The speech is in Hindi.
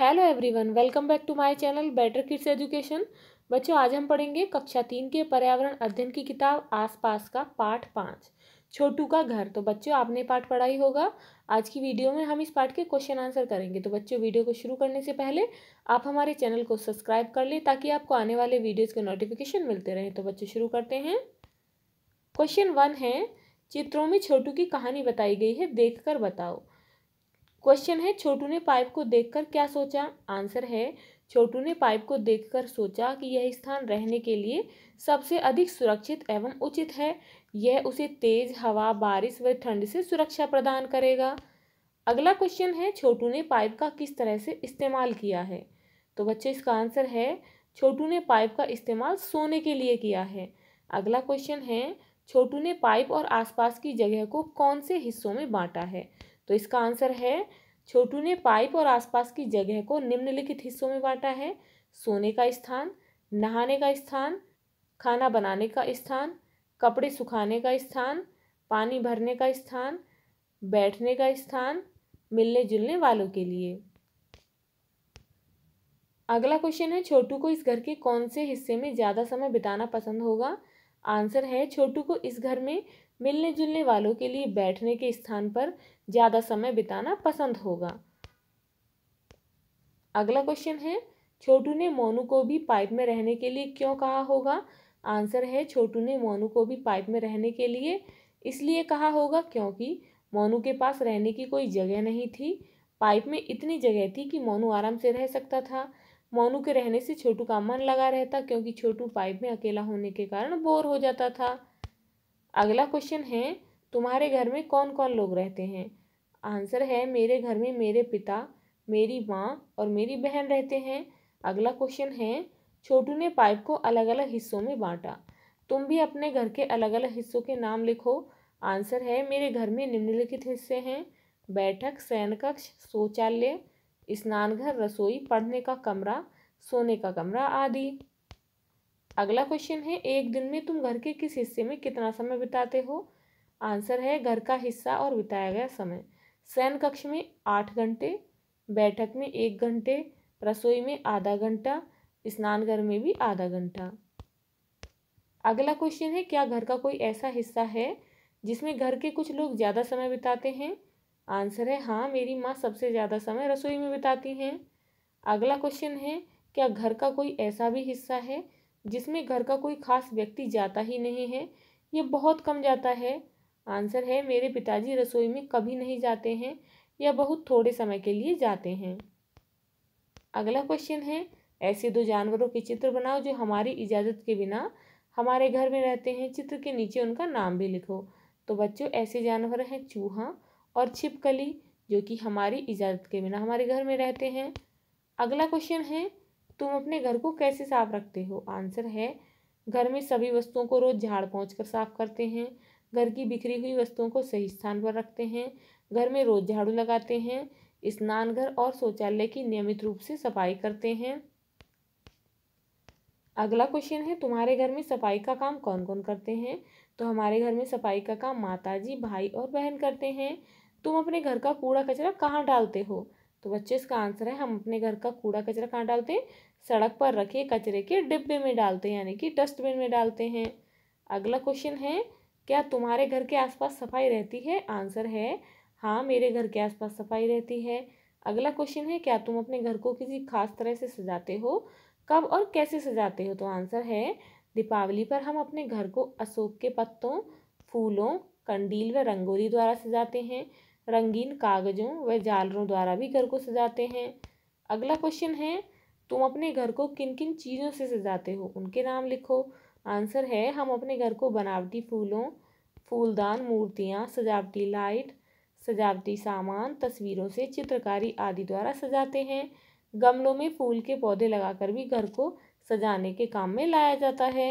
hello everyone welcome back to my channel better kids education बच्चों आज हम पढ़ेंगे कक्षा तीन के पर्यावरण अध्ययन की किताब आसपास का पाठ पाँच छोटू का घर तो बच्चों आपने पाठ पढ़ा ही होगा आज की वीडियो में हम इस पाठ के क्वेश्चन आंसर करेंगे तो बच्चों वीडियो को शुरू करने से पहले आप हमारे चैनल को सब्सक्राइब कर लें ताकि आपको आने वाले वीडियोज़ के नोटिफिकेशन मिलते रहें तो बच्चों शुरू करते हैं क्वेश्चन वन है चित्रों में छोटू की कहानी बताई गई है देखकर बताओ क्वेश्चन है छोटू ने पाइप को देखकर क्या सोचा आंसर है छोटू ने पाइप को देखकर सोचा कि यह स्थान रहने के लिए सबसे अधिक सुरक्षित एवं उचित है यह उसे तेज हवा बारिश व ठंड से सुरक्षा प्रदान करेगा अगला क्वेश्चन है छोटू ने पाइप का किस तरह से इस्तेमाल किया है तो बच्चों इसका आंसर है छोटू ने पाइप का इस्तेमाल सोने के लिए किया है अगला क्वेश्चन है छोटू ने पाइप और आसपास की जगह को कौन से हिस्सों में बांटा है तो इसका आंसर है छोटू ने पाइप और आसपास की जगह को निम्नलिखित हिस्सों में बांटा है सोने का स्थान नहाने का स्थान खाना बनाने का स्थान कपड़े सुखाने का स्थान पानी भरने का स्थान बैठने का स्थान मिलने जुलने वालों के लिए अगला क्वेश्चन है छोटू को इस घर के कौन से हिस्से में ज़्यादा समय बिताना पसंद होगा आंसर है छोटू को इस घर में मिलने जुलने वालों के लिए बैठने के स्थान पर ज़्यादा समय बिताना पसंद होगा अगला क्वेश्चन है छोटू ने मोनू को भी पाइप में रहने के लिए क्यों कहा होगा आंसर है छोटू ने मोनू को भी पाइप में रहने के लिए इसलिए कहा होगा क्योंकि मोनू के पास रहने की कोई जगह नहीं थी पाइप में इतनी जगह थी कि मोनू आराम से रह सकता था मोनू के रहने से छोटू का मन लगा रहता क्योंकि छोटू पाइप में अकेला होने के कारण बोर हो जाता था अगला क्वेश्चन है तुम्हारे घर में कौन कौन लोग रहते हैं आंसर है मेरे घर में मेरे पिता मेरी माँ और मेरी बहन रहते हैं अगला क्वेश्चन है छोटू ने पाइप को अलग अलग हिस्सों में बांटा तुम भी अपने घर के अलग अलग हिस्सों के नाम लिखो आंसर है मेरे घर में निम्नलिखित हिस्से हैं बैठक शयन कक्ष शौचालय स्नानघर रसोई पढ़ने का कमरा सोने का कमरा आदि अगला क्वेश्चन है एक दिन में तुम घर के किस हिस्से में कितना समय बिताते हो आंसर है घर का हिस्सा और बिताया गया समय सैन कक्ष में आठ घंटे बैठक में एक घंटे रसोई में आधा घंटा स्नानघर में भी आधा घंटा अगला क्वेश्चन है क्या घर का कोई ऐसा हिस्सा है जिसमें घर के कुछ लोग ज़्यादा समय बिताते हैं आंसर है हाँ मेरी माँ सबसे ज़्यादा समय रसोई में बिताती हैं अगला क्वेश्चन है क्या घर का कोई ऐसा भी हिस्सा है जिसमें घर का कोई खास व्यक्ति जाता ही नहीं है ये बहुत कम जाता है आंसर है मेरे पिताजी रसोई में कभी नहीं जाते हैं या बहुत थोड़े समय के लिए जाते हैं अगला क्वेश्चन है ऐसे दो जानवरों के चित्र बनाओ जो हमारी इजाज़त के बिना हमारे घर में रहते हैं चित्र के नीचे उनका नाम भी लिखो तो बच्चों ऐसे जानवर हैं चूहा और छिपकली जो कि हमारी इजाज़त के बिना हमारे घर में रहते हैं अगला क्वेश्चन है तुम अपने घर को कैसे साफ रखते हो आंसर है घर में सभी वस्तुओं को रोज़ झाड़ पहुँच कर साफ करते हैं घर की बिखरी हुई वस्तुओं को सही स्थान पर रखते हैं घर में रोज़ झाड़ू लगाते हैं स्नान घर और शौचालय की नियमित रूप से सफाई करते हैं अगला क्वेश्चन है तुम्हारे घर में सफाई का काम कौन कौन करते हैं तो हमारे घर में सफाई का काम माताजी भाई और बहन करते हैं तुम अपने घर का कूड़ा कचरा कहाँ डालते हो तो बच्चे इसका आंसर है हम अपने घर का कूड़ा कचरा कहाँ डालते हैं सड़क पर रखे कचरे के डिब्बे में डालते हैं यानी कि डस्टबिन में डालते हैं अगला क्वेश्चन है क्या तुम्हारे घर के आसपास सफाई रहती है आंसर है हाँ मेरे घर के आसपास सफाई रहती है अगला क्वेश्चन है क्या तुम अपने घर को किसी खास तरह से सजाते हो कब और कैसे सजाते हो तो आंसर है दीपावली पर हम अपने घर को अशोक के पत्तों फूलों कंडील व रंगोली द्वारा सजाते हैं रंगीन कागज़ों व जालरों द्वारा भी घर को सजाते हैं अगला क्वेश्चन है तुम अपने घर को किन किन चीज़ों से सजाते हो उनके नाम लिखो आंसर है हम अपने घर को बनावटी फूलों फूलदान मूर्तियाँ सजावटी लाइट सजावटी सामान तस्वीरों से चित्रकारी आदि द्वारा सजाते हैं गमलों में फूल के पौधे लगाकर भी घर को सजाने के काम में लाया जाता है